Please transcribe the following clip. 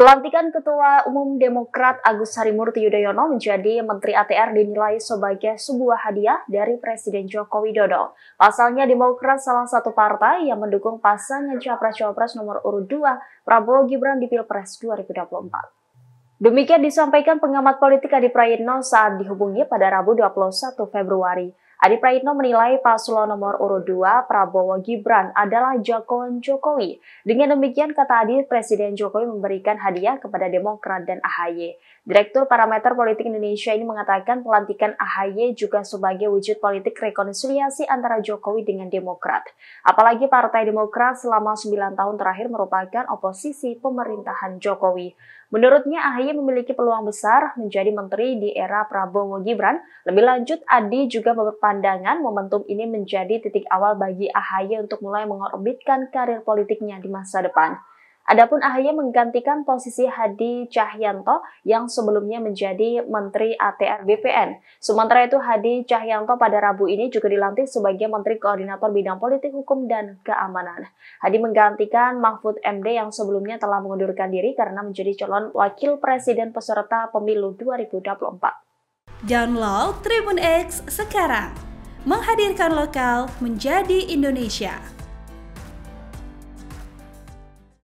Pelantikan Ketua Umum Demokrat Agus Harimurti Yudhoyono menjadi Menteri ATR dinilai sebagai sebuah hadiah dari Presiden Joko Widodo. Pasalnya Demokrat salah satu partai yang mendukung pasangan Capres-Cawapres nomor urut 2 Prabowo Gibran di Pilpres 2024. Demikian disampaikan pengamat politik Adi Prayitno saat dihubungi pada Rabu 21 Februari. Adi Praitno menilai paslon nomor urut 2 Prabowo Gibran adalah Jokowi Jokowi. Dengan demikian, kata Adi, Presiden Jokowi memberikan hadiah kepada Demokrat dan AHY. Direktur Parameter Politik Indonesia ini mengatakan pelantikan AHY juga sebagai wujud politik rekonsiliasi antara Jokowi dengan Demokrat. Apalagi Partai Demokrat selama 9 tahun terakhir merupakan oposisi pemerintahan Jokowi. Menurutnya AHY memiliki peluang besar menjadi menteri di era Prabowo Gibran. Lebih lanjut, Adi juga berpandangan momentum ini menjadi titik awal bagi AHY untuk mulai mengorbitkan karir politiknya di masa depan. Adapun AHY menggantikan posisi Hadi Cahyanto yang sebelumnya menjadi Menteri ATR BPN. Sementara itu Hadi Cahyanto pada Rabu ini juga dilantik sebagai Menteri Koordinator Bidang Politik Hukum dan Keamanan. Hadi menggantikan Mahfud MD yang sebelumnya telah mengundurkan diri karena menjadi calon wakil presiden peserta pemilu 2024. Download Tribun X sekarang. Menghadirkan lokal menjadi Indonesia.